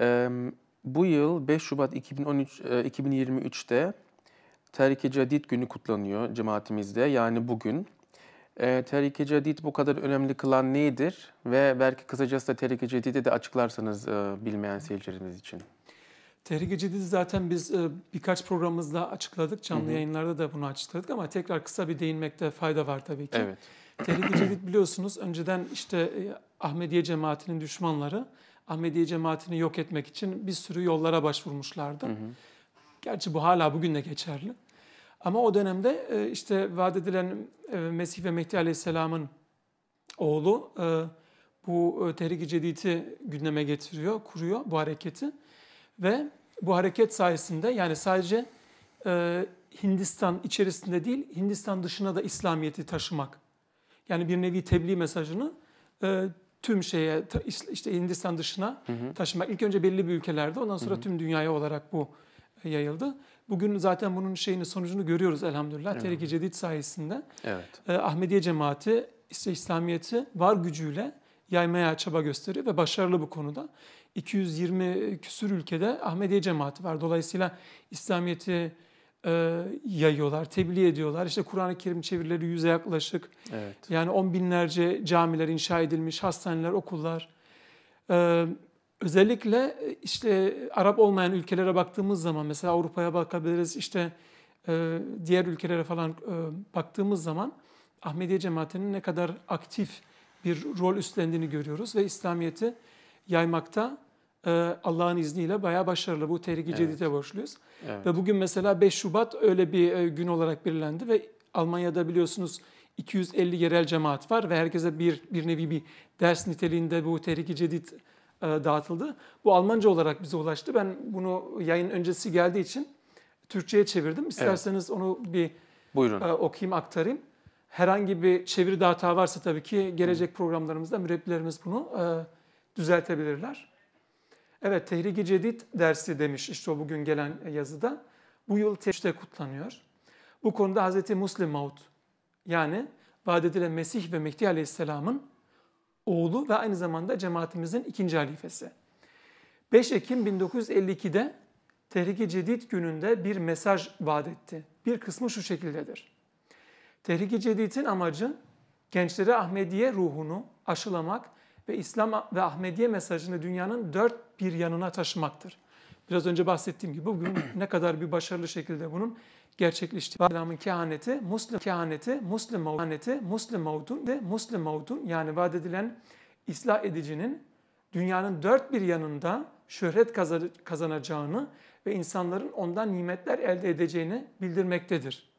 E, bu yıl 5 Şubat 2013 e, 2023'te Terike Cadid günü kutlanıyor cemaatimizde yani bugün. E, Terike Cadid bu kadar önemli kılan nedir ve belki kısacası da Terike Cadid'i de açıklarsanız e, bilmeyen seyircilerimiz için. Terike Cadid'i zaten biz e, birkaç programımızda açıkladık, canlı Hı-hı. yayınlarda da bunu açıkladık ama tekrar kısa bir değinmekte fayda var tabii ki. Evet. Terike Cadid biliyorsunuz önceden işte e, Ahmediye cemaatinin düşmanları Ahmediye cemaatini yok etmek için bir sürü yollara başvurmuşlardı. Hı hı. Gerçi bu hala bugün de geçerli. Ama o dönemde e, işte vaat edilen e, Mesih ve Mehdi Aleyhisselam'ın oğlu e, bu Tehrik-i Cedid'i gündeme getiriyor, kuruyor bu hareketi. Ve bu hareket sayesinde yani sadece Hindistan içerisinde değil, Hindistan dışına da İslamiyet'i taşımak. Yani bir nevi tebliğ mesajını tüm şeye işte Hindistan dışına hı hı. taşımak. İlk önce belli bir ülkelerde ondan sonra hı hı. tüm dünyaya olarak bu e, yayıldı. Bugün zaten bunun şeyini sonucunu görüyoruz elhamdülillah. Evet. Tehlike Cedid sayesinde evet. e, Ahmediye cemaati işte İslamiyet'i var gücüyle yaymaya çaba gösteriyor ve başarılı bu konuda. 220 küsür ülkede Ahmediye cemaati var. Dolayısıyla İslamiyet'i e, yayıyorlar, tebliğ ediyorlar. İşte Kur'an-ı Kerim çevirileri yüze yaklaşık. Evet. Yani on binlerce camiler inşa edilmiş, hastaneler, okullar. E, özellikle e, işte Arap olmayan ülkelere baktığımız zaman, mesela Avrupa'ya bakabiliriz, işte e, diğer ülkelere falan e, baktığımız zaman Ahmediye cemaatinin ne kadar aktif bir rol üstlendiğini görüyoruz ve İslamiyet'i yaymakta ee, Allah'ın izniyle bayağı başarılı. Bu tehlike evet. cedide borçluyuz. Evet. Ve bugün mesela 5 Şubat öyle bir e, gün olarak belirlendi ve Almanya'da biliyorsunuz 250 yerel cemaat var ve herkese bir, bir nevi bir ders niteliğinde bu tehlike cedid e, dağıtıldı. Bu Almanca olarak bize ulaştı. Ben bunu yayın öncesi geldiği için Türkçe'ye çevirdim. İsterseniz evet. onu bir Buyurun. E, okuyayım, aktarayım. Herhangi bir çeviri hata varsa tabii ki gelecek programlarımızda mürebbirlerimiz bunu düzeltebilirler. Evet Tehriki Cedid dersi demiş işte o bugün gelen yazıda. Bu yıl teşte kutlanıyor. Bu konuda Hz. Muslim Maud yani vaat edilen Mesih ve Mehdi Aleyhisselam'ın oğlu ve aynı zamanda cemaatimizin ikinci halifesi. 5 Ekim 1952'de Tehriki Cedid gününde bir mesaj vaat etti. Bir kısmı şu şekildedir. Tehriki Cedid'in amacı gençlere Ahmediye ruhunu aşılamak ve İslam ve Ahmediye mesajını dünyanın dört bir yanına taşımaktır. Biraz önce bahsettiğim gibi bugün ne kadar bir başarılı şekilde bunun gerçekleşti. İslam'ın kehaneti, Muslim kehaneti, Muslim mevhaneti, Muslim mevdun ve Muslim mevdun yani vaat edilen ıslah edicinin dünyanın dört bir yanında şöhret kazanacağını ve insanların ondan nimetler elde edeceğini bildirmektedir.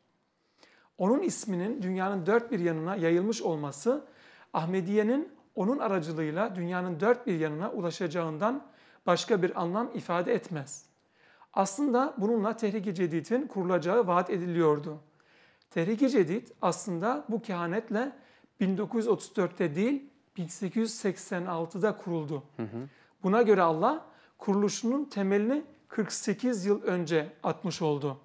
Onun isminin dünyanın dört bir yanına yayılmış olması Ahmediye'nin onun aracılığıyla dünyanın dört bir yanına ulaşacağından başka bir anlam ifade etmez. Aslında bununla Tehrik-i Cedid'in kurulacağı vaat ediliyordu. Tehrik-i Cedid aslında bu kehanetle 1934'te değil 1886'da kuruldu. Hı hı. Buna göre Allah kuruluşunun temelini 48 yıl önce atmış oldu.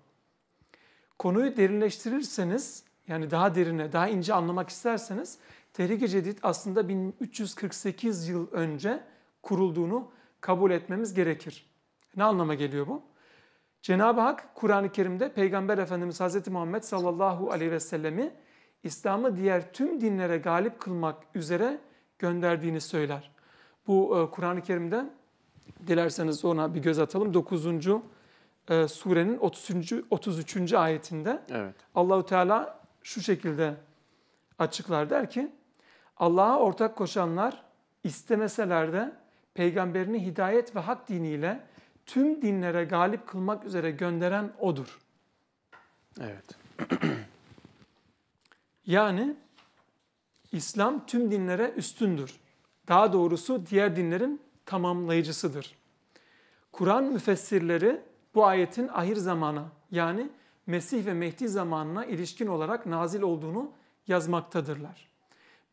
Konuyu derinleştirirseniz yani daha derine, daha ince anlamak isterseniz Tehlike Cedid aslında 1348 yıl önce kurulduğunu kabul etmemiz gerekir. Ne anlama geliyor bu? Cenab-ı Hak Kur'an-ı Kerim'de Peygamber Efendimiz Hazreti Muhammed sallallahu aleyhi ve sellemi İslam'ı diğer tüm dinlere galip kılmak üzere gönderdiğini söyler. Bu e, Kur'an-ı Kerim'de dilerseniz ona bir göz atalım. 9. E, surenin 30. 33. ayetinde evet. Allahu Teala şu şekilde açıklar der ki Allah'a ortak koşanlar istemeseler de peygamberini hidayet ve hak diniyle tüm dinlere galip kılmak üzere gönderen odur. Evet. yani İslam tüm dinlere üstündür. Daha doğrusu diğer dinlerin tamamlayıcısıdır. Kur'an müfessirleri bu ayetin ahir zamana yani Mesih ve Mehdi zamanına ilişkin olarak nazil olduğunu yazmaktadırlar.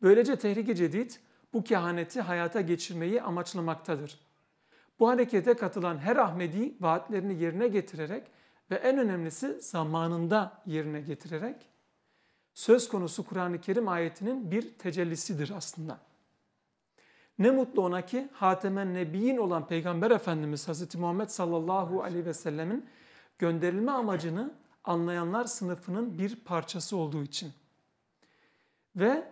Böylece Tehrik-i Cedid bu kehaneti hayata geçirmeyi amaçlamaktadır. Bu harekete katılan her Ahmedi vaatlerini yerine getirerek ve en önemlisi zamanında yerine getirerek söz konusu Kur'an-ı Kerim ayetinin bir tecellisidir aslında. Ne mutlu ona ki Hatemen Nebiyin olan Peygamber Efendimiz Hazreti Muhammed sallallahu aleyhi ve sellemin gönderilme amacını anlayanlar sınıfının bir parçası olduğu için. Ve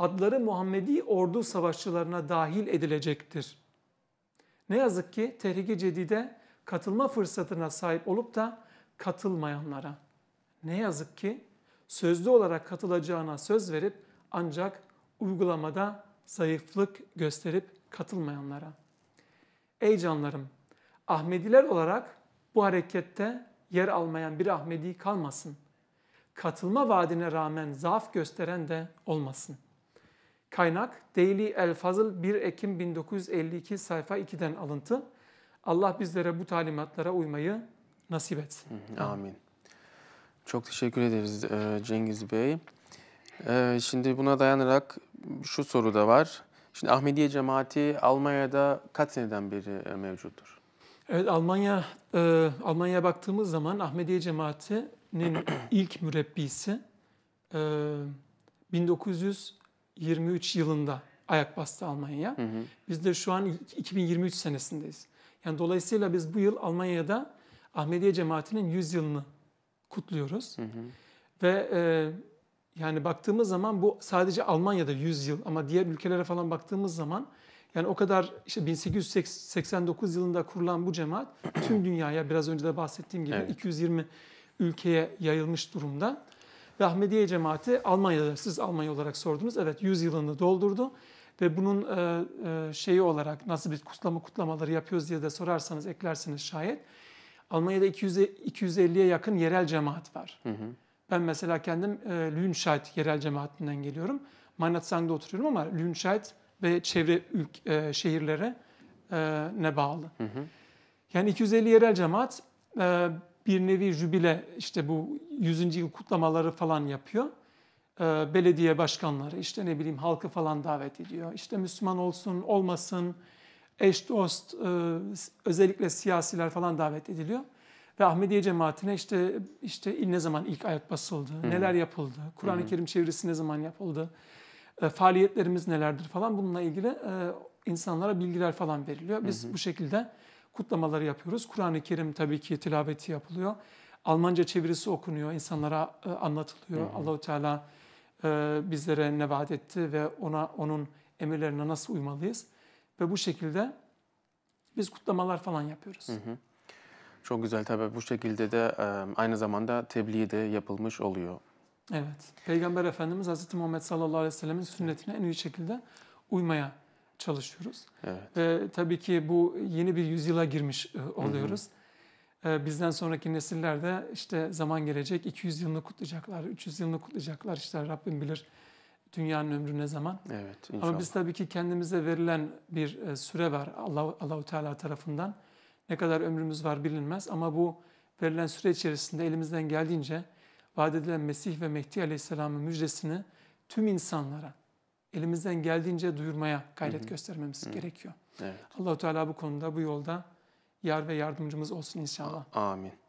adları Muhammedi ordu savaşçılarına dahil edilecektir. Ne yazık ki Tehriki Cedid'e katılma fırsatına sahip olup da katılmayanlara ne yazık ki sözlü olarak katılacağına söz verip ancak uygulamada zayıflık gösterip katılmayanlara. Ey canlarım, Ahmediler olarak bu harekette yer almayan bir Ahmedi kalmasın. Katılma vaadine rağmen zaaf gösteren de olmasın. Kaynak Daily El Fazıl 1 Ekim 1952 sayfa 2'den alıntı. Allah bizlere bu talimatlara uymayı nasip etsin. amin. Çok teşekkür ederiz e, Cengiz Bey. E, şimdi buna dayanarak şu soru da var. Şimdi Ahmediye cemaati Almanya'da kaç seneden beri e, mevcuttur? Evet Almanya e, Almanya'ya baktığımız zaman Ahmediye cemaatinin ilk mürebbisi 1900 23 yılında ayak bastı Almanya'ya. Biz de şu an 2023 senesindeyiz. Yani dolayısıyla biz bu yıl Almanya'da Ahmediye cemaatinin 100 yılını kutluyoruz. Hı hı. Ve e, yani baktığımız zaman bu sadece Almanya'da 100 yıl ama diğer ülkelere falan baktığımız zaman yani o kadar işte 1889 yılında kurulan bu cemaat tüm dünyaya biraz önce de bahsettiğim gibi evet. 220 ülkeye yayılmış durumda. Rahmediye cemaati Almanya'da, siz Almanya olarak sordunuz. Evet 100 yılını doldurdu ve bunun e, e, şeyi olarak nasıl bir kutlama kutlamaları yapıyoruz diye de sorarsanız eklersiniz şayet. Almanya'da 200, 250'ye yakın yerel cemaat var. Hı hı. Ben mesela kendim e, Lünşait yerel cemaatinden geliyorum. Manatsang'da oturuyorum ama Lünscheid ve çevre ülk, e, şehirlere e, ne bağlı. Hı hı. Yani 250 yerel cemaat e, bir nevi jübile işte bu 100. yıl kutlamaları falan yapıyor. Ee, belediye başkanları işte ne bileyim halkı falan davet ediyor. İşte Müslüman olsun olmasın eş dost e, özellikle siyasiler falan davet ediliyor. Ve Ahmediye cemaatine işte işte ne zaman ilk ayak basıldı, Hı-hı. neler yapıldı, Kur'an-ı Kerim çevirisi ne zaman yapıldı, e, faaliyetlerimiz nelerdir falan bununla ilgili e, insanlara bilgiler falan veriliyor. Biz Hı-hı. bu şekilde kutlamaları yapıyoruz. Kur'an-ı Kerim tabii ki tilaveti yapılıyor. Almanca çevirisi okunuyor, insanlara e, anlatılıyor. Hı hı. Allahu Teala e, bizlere ne vaat etti ve ona onun emirlerine nasıl uymalıyız? Ve bu şekilde biz kutlamalar falan yapıyoruz. Hı hı. Çok güzel tabii bu şekilde de e, aynı zamanda tebliğ de yapılmış oluyor. Evet. Peygamber Efendimiz Hazreti Muhammed sallallahu aleyhi ve sellemin sünnetine en iyi şekilde uymaya çalışıyoruz. Evet. Ve tabii ki bu yeni bir yüzyıla girmiş e, oluyoruz. Hı e, Bizden sonraki nesiller de işte zaman gelecek 200 yılını kutlayacaklar, 300 yılını kutlayacaklar. İşte Rabbim bilir dünyanın ömrü ne zaman. Evet inşallah. Ama biz tabii ki kendimize verilen bir e, süre var Allah Allahu Teala tarafından. Ne kadar ömrümüz var bilinmez ama bu verilen süre içerisinde elimizden geldiğince vaat edilen Mesih ve Mehdi Aleyhisselam'ın müjdesini tüm insanlara, elimizden geldiğince duyurmaya gayret Hı-hı. göstermemiz Hı-hı. gerekiyor. Evet. Allahu Teala bu konuda bu yolda yar ve yardımcımız olsun inşallah. A- amin.